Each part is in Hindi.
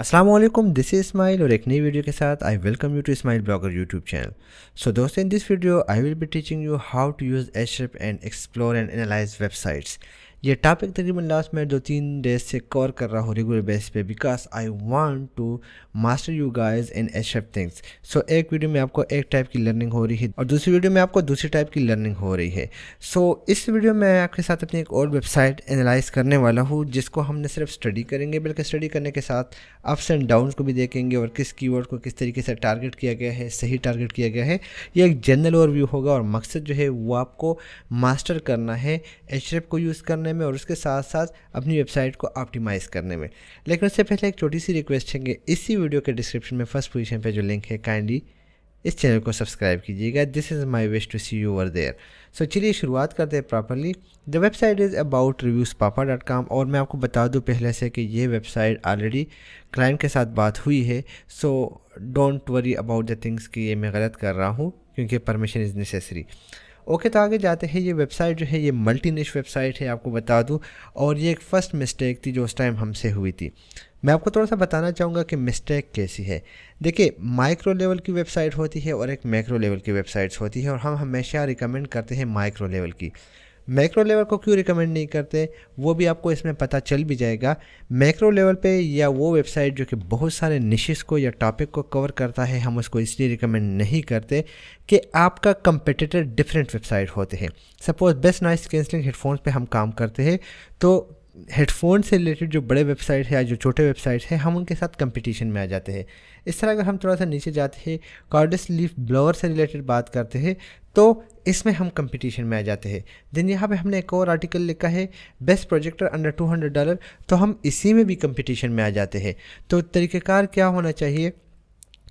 असलम दिस इज स्माइल और एक नई वीडियो के साथ I welcome you to smile blogger YouTube channel so दोस्तों in this video I will be teaching you how to use एशप and explore and analyse websites ये टॉपिक तकरीबन लास्ट में दो तीन डेज से कवर कर रहा हूँ रेगुलर बेस पे because I want to master you guys in H things so एक वीडियो में आपको एक टाइप की लर्निंग हो रही है और दूसरी वीडियो में आपको दूसरी टाइप की लर्निंग हो रही है सो so, इस वीडियो में आपके साथ अपनी एक और वेबसाइट एनालाइज करने वाला हूँ जिसको हमने सिर्फ स्टडी करेंगे बल्कि स्टडी करने के साथ अप्स एंड डाउन को भी देखेंगे और किस की को किस तरीके से टारगेट किया गया है सही टारगेट किया गया है ये एक जनरल ओवरव्यू होगा और मकसद जो है वो आपको मास्टर करना है एच को यूज़ करने में और उसके साथ साथ अपनी वेबसाइट को ऑप्टिमाइज़ करने में लेकिन उससे पहले एक छोटी सी रिक्वेस्ट है कि इसी वीडियो के डिस्क्रिप्शन में फर्स्ट पोजीशन पे जो लिंक है काइंडली इस चैनल को सब्सक्राइब कीजिएगा this is my wish to see you over there so चलिए शुरुआत करते हैं properly the website is about reviews papa dot com और मैं आपको बता दूँ पहले से कि ये वेबसाइट ऑलरेडी क्लाइंट के साथ बात हुई है so don't worry about the things कि ये मैं गलत कर रहा हूँ क्योंकि परमिशन इज़ नेसेसरी ओके तो आगे जाते हैं ये वेबसाइट जो है ये मल्टी निश वेबसाइट है आपको बता दूँ और ये एक फ़र्स्ट मिस्टेक थी जो उस टाइम हमसे हुई थी मैं आपको थोड़ा सा बताना चाहूँगा कि मिस्टेक कैसी है देखिए माइक्रो लेवल की वेबसाइट होती है और एक मैक्रो लेवल की वेबसाइट्स होती है और हम हमेशा रिकमेंड करते हैं माइक्रो लेवल की मैक्रो लेवल को क्यों रिकमेंड नहीं करते वो भी आपको इसमें पता चल भी जाएगा मैक्रो लेवल पे या वो वेबसाइट जो कि बहुत सारे निशेस को या टॉपिक को कवर करता है हम उसको इसलिए रिकमेंड नहीं करते कि आपका कंपटीटर डिफरेंट वेबसाइट होते हैं suppose best noise cancelling headphones पे हम काम करते हैं तो हेडफोन से रिलेटेड जो बड़े वेबसाइट है या जो छोटे वेबसाइट है हम उनके साथ कंपटीशन में आ जाते हैं इस तरह अगर हम थोड़ा सा नीचे जाते हैं कॉर्डस लीफ ब्लोअर से रिलेटेड बात करते हैं तो इसमें हम कंपटीशन में आ जाते हैं देन यहाँ पे हमने एक और आर्टिकल लिखा है best projector under two hundred dollar तो हम इसी में भी कंपटीशन में आ जाते हैं तो तरीक़ेकार क्या होना चाहिए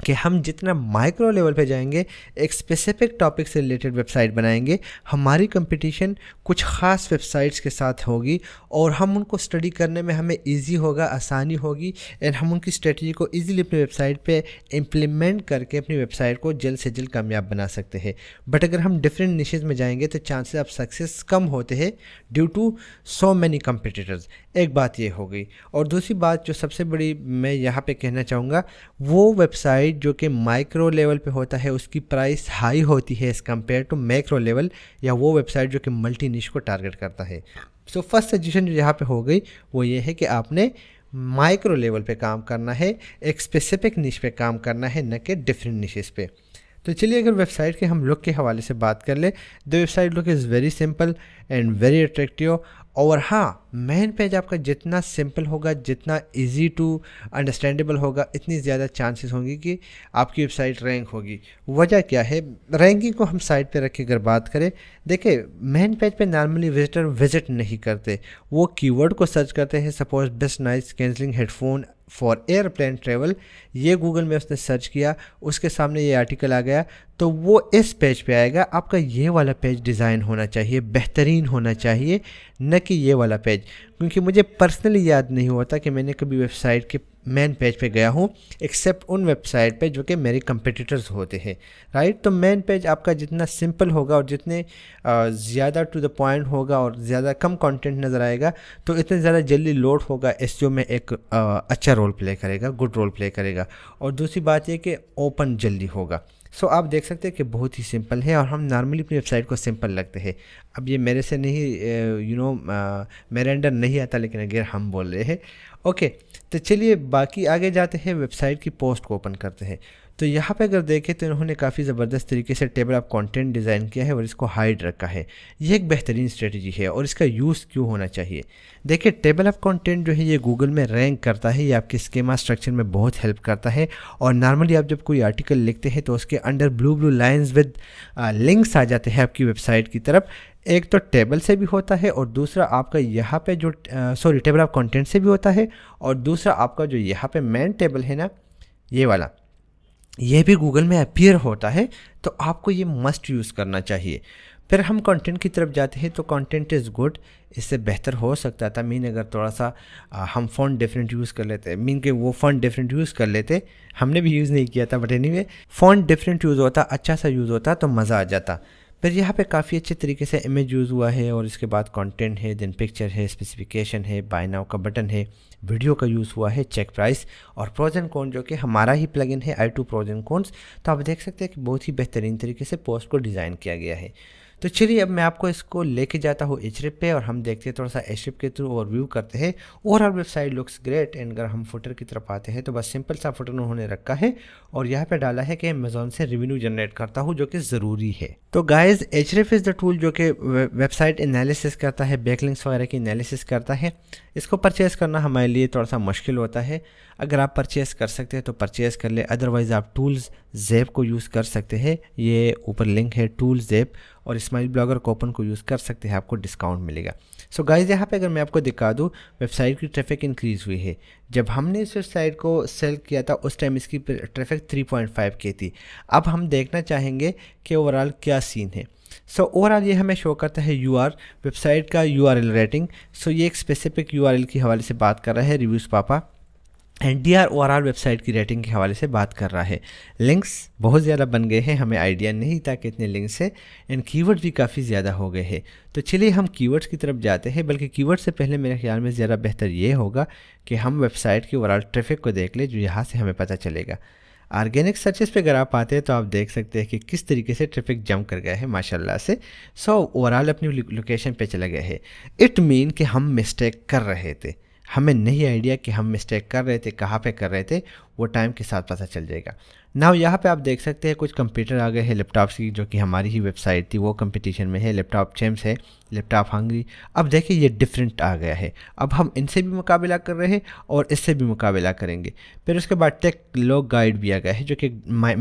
कि हम जितना माइक्रो लेवल पे जाएंगे एक स्पेसिफिक टॉपिक से रिलेटेड वेबसाइट बनाएंगे हमारी कंपटीशन कुछ ख़ास वेबसाइट्स के साथ होगी और हम उनको स्टडी करने में हमें इजी होगा आसानी होगी एंड हम उनकी स्ट्रेटजी को इजीली अपनी वेबसाइट पे इम्प्लीमेंट करके अपनी वेबसाइट को जल्द से जल्द कामयाब बना सकते हैं बट अगर हम डिफरेंट निशेज में जाएंगे तो चांसेस ऑफ सक्सेस कम होते हैं due to so many competitors एक बात ये हो गई और दूसरी बात जो सबसे बड़ी मैं यहाँ पर कहना चाहूँगा वो वेबसाइट डाइट जो कि माइक्रो लेवल पे होता है उसकी प्राइस हाई होती है as compare to macro level या वो वेबसाइट जो कि मल्टी निश को टारगेट करता है सो फर्स्ट सजेशन जो यहाँ पे हो गई वो ये है कि आपने माइक्रो लेवल पे काम करना है एक स्पेसिफिक निश पे काम करना है न कि डिफरेंट निशेज़ पे तो चलिए अगर वेबसाइट के हम लुक के हवाले से बात कर ले the website look is very simple and very attractive और हाँ मेन पेज आपका जितना सिंपल होगा जितना इजी टू अंडरस्टैंडेबल होगा इतनी ज़्यादा चांसेस होंगी कि आपकी वेबसाइट रैंक होगी वजह क्या है रैंकिंग को हम साइट पे रख के अगर बात करें देखिए मेन पेज पे नॉर्मली विजिटर विजिट नहीं करते वो कीवर्ड को सर्च करते हैं suppose best nice cancelling headphone for airplane travel ये गूगल में उसने सर्च किया उसके सामने ये आर्टिकल आ गया तो वो इस पेज पे आएगा आपका ये वाला पेज डिज़ाइन होना चाहिए बेहतरीन होना चाहिए न कि ये वाला पेज क्योंकि मुझे पर्सनली याद नहीं होता कि मैंने कभी वेबसाइट के मेन पेज पे गया हूँ एक्सेप्ट उन वेबसाइट पे जो कि मेरे कंपटीटर्स होते हैं राइट तो मेन पेज आपका जितना सिंपल होगा और जितने ज़्यादा टू द पॉइंट होगा और ज़्यादा कम कंटेंट नज़र आएगा तो इतने ज़्यादा जल्दी लोड होगा एस e में एक आ, अच्छा रोल प्ले करेगा गुड रोल प्ले करेगा और दूसरी बात यह कि ओपन जल्दी होगा सो आप देख सकते हैं कि बहुत ही सिंपल है और हम नॉर्मली अपनी वेबसाइट को सिंपल लगते हैं अब ये मेरे से नहीं यू नो मेरे अंडर नहीं आता लेकिन अगर हम बोल रहे हैं ओके तो चलिए बाकी आगे जाते हैं वेबसाइट की पोस्ट को ओपन करते हैं तो यहाँ पे अगर देखें तो इन्होंने काफ़ी ज़बरदस्त तरीके से टेबल ऑफ कंटेंट डिज़ाइन किया है और इसको हाइड रखा है ये एक बेहतरीन स्ट्रेटजी है और इसका यूज़ क्यों होना चाहिए देखिए टेबल ऑफ कंटेंट जो है ये गूगल में रैंक करता है ये आपके स्केमा स्ट्रक्चर में बहुत हेल्प करता है और नॉर्मली आप जब कोई आर्टिकल लिखते हैं तो उसके under blue blue lines with links आ जाते हैं आपकी वेबसाइट की तरफ एक तो टेबल से भी होता है और दूसरा आपका यहाँ पर जो सॉरी टेबल ऑफ कॉन्टेंट से भी होता है और दूसरा आपका जो यहाँ पर मेन टेबल है ना ये वाला यह भी गूगल में अपीयर होता है तो आपको ये मस्ट यूज़ करना चाहिए फिर हम कंटेंट की तरफ जाते हैं तो कंटेंट इज़ गुड इससे बेहतर हो सकता था मीन अगर थोड़ा सा आ, हम फोन डिफरेंट यूज़ कर लेते मीन के वो फ़ोन डिफरेंट यूज़ कर लेते हमने भी यूज़ नहीं किया था but anyway different use होता अच्छा सा यूज़ होता तो मज़ा आ जाता फिर यहाँ पे काफ़ी अच्छे तरीके से इमेज यूज़ हुआ है और इसके बाद कंटेंट है देन पिक्चर है स्पेसिफिकेशन है बाय नाउ का बटन है वीडियो का यूज़ हुआ है चेक प्राइस और प्रोजन कौन जो कि हमारा ही प्लगइन है आई टू प्रोजन कौनस तो आप देख सकते हैं कि बहुत ही बेहतरीन तरीके से पोस्ट को डिज़ाइन किया गया है तो चलिए अब मैं आपको इसको लेके जाता हूँ एच पे और हम देखते हैं थोड़ा सा एच के थ्रू और व्यू करते हैं overall website looks great and अगर हम फुटर की तरफ आते हैं तो बस सिंपल सा फुटर उन्होंने रखा है और यहाँ पे डाला है कि अमेजोन से रिवेन्यू जनरेट करता हूँ जो कि ज़रूरी है तो guys H is the tool जो कि वेबसाइट एनालिसिस करता है बैकलिंग्स वगैरह की एनालिसिस करता है इसको परचेस करना हमारे लिए थोड़ा सा मुश्किल होता है अगर आप परचेस कर सकते हैं तो परचेज़ कर ले अदरवाइज़ आप टूल्स जेप को यूज़ कर सकते हैं ये ऊपर लिंक है टूल जेप और स्माइल ब्लॉगर कोपन को यूज़ कर सकते हैं आपको डिस्काउंट मिलेगा सो so गाइस यहाँ पे अगर मैं आपको दिखा दूँ वेबसाइट की ट्रैफिक इंक्रीज़ हुई है जब हमने इस वेबसाइट को सेल किया था उस टाइम इसकी ट्रैफिक 3.5 की थी अब हम देखना चाहेंगे कि ओवरऑल क्या सीन है सो so, ओवरऑल ये हमें शो करता है यू वेबसाइट का यू रेटिंग सो so, ये एक स्पेसिफिक यू की हवाले से बात कर रहा है reviews papa and D R or R website की रेटिंग के हवाले से बात कर रहा है लिंक्स बहुत ज़्यादा बन गए हैं हमें आइडिया नहीं था कि इतने लिंक्स हैं एंड कीवर्ड भी काफ़ी ज़्यादा हो गए हैं तो चलिए हम कीवर्ड्स की तरफ जाते हैं बल्कि कीवर्ड से पहले मेरे ख्याल में ज़्यादा बेहतर ये होगा कि हम वेबसाइट की ओवरऑल ट्रैफिक को देख लें जो यहाँ से हमें पता चलेगा आर्गेनिक सर्चेस पे अगर आप आते हैं तो आप देख सकते हैं कि किस तरीके से ट्रैफिक जम कर गया है माशाल्लाह से सो ओवरऑल अपनी लोकेशन पे चला गया है इट मीन कि हम मिस्टेक कर रहे थे हमें नहीं आइडिया कि हम मिस्टेक कर रहे थे कहाँ पे कर रहे थे वो टाइम के साथ पता चल जाएगा ना यहाँ पे आप देख सकते हैं कुछ कंप्यूटर आ गए हैं लैपटॉप्स की जो कि हमारी ही वेबसाइट थी वो कंपटीशन में है लैपटॉप चेम्स है लैपटॉप हंगरी अब देखिए ये डिफरेंट आ गया है अब हम इनसे भी मुकाबला कर रहे हैं और इससे भी मुकाबला करेंगे फिर उसके बाद टेक लॉग गाइड भी आ गया है जो कि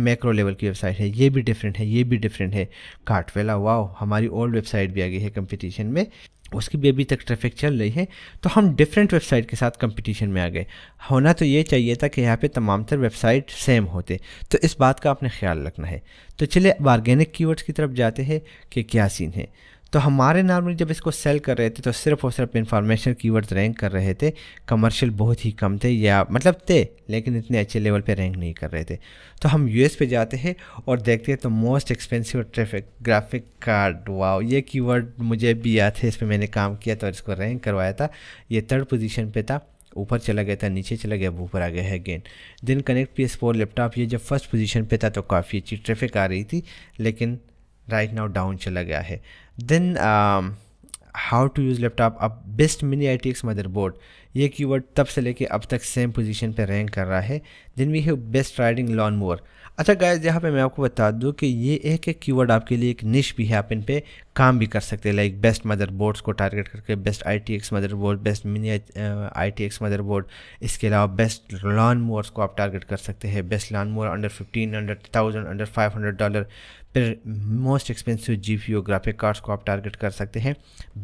मैक्रो लेवल की वेबसाइट है ये भी डिफरेंट है ये भी डिफरेंट है काटवेला वाओ हमारी ओल्ड वेबसाइट भी आ गई है कंपटीशन में उसकी भी अभी तक ट्रैफिक चल रही है तो हम डिफरेंट वेबसाइट के साथ कंपटीशन में आ गए होना तो ये चाहिए था कि यहाँ पे तमाम तर वेबसाइट सेम होते तो इस बात का आपने ख्याल रखना है तो चलिए अब ऑर्गेनिक कीवर्ड्स की तरफ जाते हैं कि क्या सीन है तो हमारे नॉर्मली जब इसको सेल कर रहे थे तो सिर्फ और सिर्फ इन्फॉर्मेशन कीवर्ड रैंक कर रहे थे कमर्शियल बहुत ही कम थे या मतलब थे लेकिन इतने अच्छे लेवल पे रैंक नहीं कर रहे थे तो हम यूएस पे जाते हैं और देखते हैं तो most expensive traffic graphic card wow ये कीवर्ड मुझे भी याद है इस पर मैंने काम किया था और इसको रैंक करवाया था ये थर्ड पोजिशन पर था ऊपर चला गया था नीचे चला गया अब ऊपर आ गया है अगेन दिन connect P S four laptop ये जब फर्स्ट पोजीशन पे था तो काफ़ी अच्छी ट्रैफिक आ रही थी लेकिन राइट नाउ डाउन चला गया है then how to use laptop अब best mini I T X motherboard ये वर्ड तब से लेके अब तक सेम पोजीशन पे रैंक कर रहा है then we have best riding lawn mower अच्छा गाइज यहाँ पे मैं आपको बता दूँ कि ये एक एक कीवर्ड आपके लिए एक निश भी है आप इन पे काम भी कर सकते हैं लाइक बेस्ट मदर बोर्ड्स को टारगेट करके best I T X motherboard best mini I T X motherboard इसके अलावा बेस्ट लॉन मोअर्स को आप टारगेट कर सकते हैं best lawn mower under fifteen under thousand under five hundred dollar फिर most expensive G P O graphic cards को आप टारगेट कर सकते हैं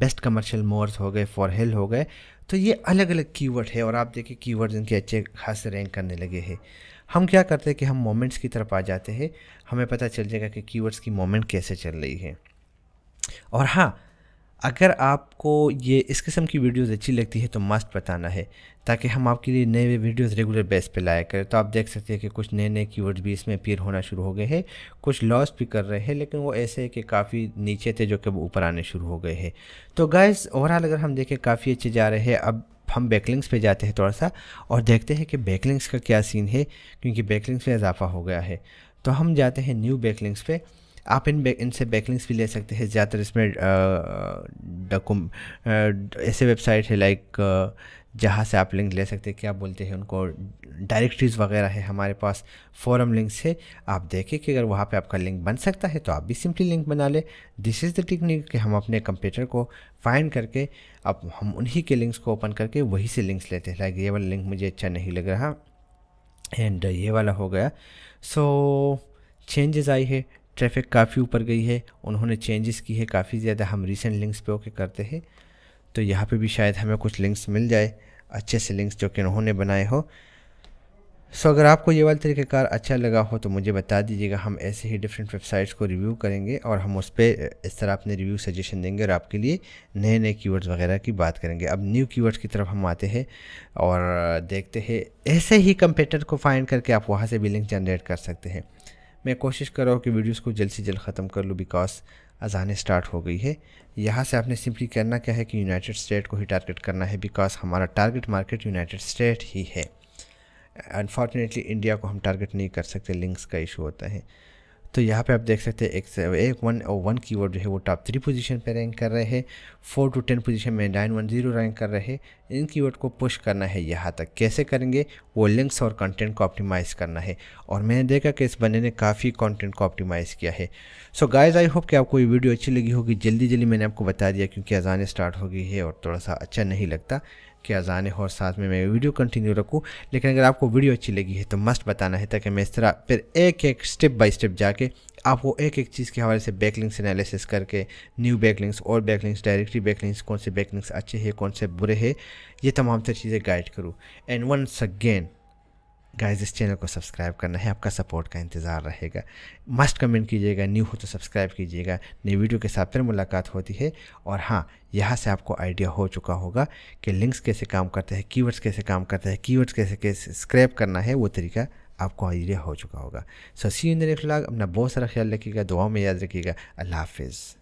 बेस्ट कमर्शियल मोअर्स हो गए फॉर हिल हो गए तो ये अलग अलग कीवर्ड है और आप देखिए कीवर्ड इनके अच्छे खास रैंक करने लगे हैं हम क्या करते हैं कि हम मोमेंट्स की तरफ आ जाते हैं हमें पता चल जाएगा कि कीवर्ड्स की मोमेंट कैसे चल रही है और हाँ अगर आपको ये इस किस्म की वीडियोस अच्छी लगती है तो मस्ट बताना है ताकि हम आपके लिए नए वीडियोस रेगुलर बेस पे लाया करें तो आप देख सकते हैं कि कुछ नए नए कीवर्ड्स भी इसमें अपीयर होना शुरू हो गए हैं कुछ लॉस भी कर रहे हैं लेकिन वो ऐसे है कि काफ़ी नीचे थे जो कि वो ऊपर आने शुरू हो गए हैं तो गाइस ओवरऑल अगर हम देखें काफ़ी अच्छे जा रहे हैं अब हम बैकलिंग्स पे जाते हैं थोड़ा सा और देखते हैं कि बैकलिंग्स का क्या सीन है क्योंकि बैकलिंग्स में इजाफा हो गया है तो हम जाते हैं न्यू बैकलिंग्स पे आप इन इनसे बैकलिंग्स भी ले सकते हैं ज़्यादातर इसमें डकुम ऐसे वेबसाइट है लाइक जहाँ से आप लिंक ले सकते हैं क्या बोलते हैं उनको डायरेक्टरीज़ वगैरह है हमारे पास फॉरम लिंक्स है आप देखें कि अगर वहाँ पे आपका लिंक बन सकता है तो आप भी सिंपली लिंक बना लें दिस इज़ द टेक्निक कि हम अपने कंप्यूटर को फाइंड करके अब हम उन्हीं के लिंक्स को ओपन करके वहीं से लिंक्स लेते हैं लाइक ये वाला लिंक मुझे अच्छा नहीं लग रहा एंड ये वाला हो गया सो so, चेंजेस आई है ट्रैफिक काफ़ी ऊपर गई है उन्होंने चेंजेस की है काफ़ी ज़्यादा हम रिसेंट लिंक्स पे ओके करते हैं तो यहाँ पे भी शायद हमें कुछ लिंक्स मिल जाए अच्छे से लिंक्स जो कि उन्होंने बनाए हो सो अगर आपको ये वाला तरीक़ाकार अच्छा लगा हो तो मुझे बता दीजिएगा हम ऐसे ही डिफरेंट वेबसाइट्स को रिव्यू करेंगे और हम उस पर इस तरह अपने रिव्यू सजेशन देंगे और आपके लिए नए नए कीवर्ड्स वगैरह की बात करेंगे अब न्यू कीवर्ड्स की तरफ हम आते हैं और देखते हैं ऐसे ही कंपेटर को फाइंड करके आप वहाँ से भी लिंक जनरेट कर सकते हैं मैं कोशिश कर रहा हूँ कि वीडियोस को जल्द से जल्द ख़त्म कर लूँ बिकॉज अजान स्टार्ट हो गई है यहाँ से आपने सिंपली करना क्या है कि यूनाइटेड स्टेट को ही टारगेट करना है बिकॉज हमारा टारगेट मार्केट यूनाइटेड स्टेट ही है अनफॉर्चुनेटली इंडिया को हम टारगेट नहीं कर सकते लिंक्स का इशू होता है तो यहाँ पे आप देख सकते हैं एक एक वन और वन वर्ड जो है वो टॉप थ्री पोजीशन पे रैंक कर रहे हैं फोर टू टेन पोजीशन में नाइन वन जीरो रैंक कर रहे हैं इन कीवर्ड को पुश करना है यहाँ तक कैसे करेंगे वो लिंक्स और कंटेंट को ऑप्टिमाइज़ करना है और मैंने देखा कि इस बंदे ने काफ़ी कंटेंट को ऑप्टिमाइज़ किया है सो गाइज आई होप कि आपको ये वीडियो अच्छी लगी होगी जल्दी जल्दी मैंने आपको बता दिया क्योंकि अजान स्टार्ट हो गई है और थोड़ा सा अच्छा नहीं लगता किया जाने और साथ में मैं वीडियो कंटिन्यू रखूँ लेकिन अगर आपको वीडियो अच्छी लगी है तो मस्ट बताना है ताकि मैं इस तरह फिर एक एक स्टेप बाय स्टेप जाके आपको एक एक चीज़ के हवाले से बैकलिंग्स एनालिसिस करके न्यू बैकलिंग्स और बैकलिंग्स डायरेक्टरी बैकलिंग्स कौन से बैकलिंग्स अच्छे हैं कौन से बुरे हैं ये तमाम सारी चीज़ें गाइड करूँ एंड वंस अगेन गाइज इस चैनल को सब्सक्राइब करना है आपका सपोर्ट का इंतज़ार रहेगा मस्ट कमेंट कीजिएगा न्यू हो तो सब्सक्राइब कीजिएगा नई वीडियो के साथ फिर मुलाकात होती है और हाँ यहाँ से आपको आइडिया हो चुका होगा कि लिंक्स कैसे काम करते हैं कीवर्ड्स कैसे काम करते हैं कीवर्ड्स कैसे कैसे स्क्रैप करना है वो तरीका आपको आइडिया हो चुका होगा सो सी इन द नेक्स्ट अपना बहुत सारा ख्याल रखिएगा दुआ में याद रखिएगा अल्लाह हाफिज़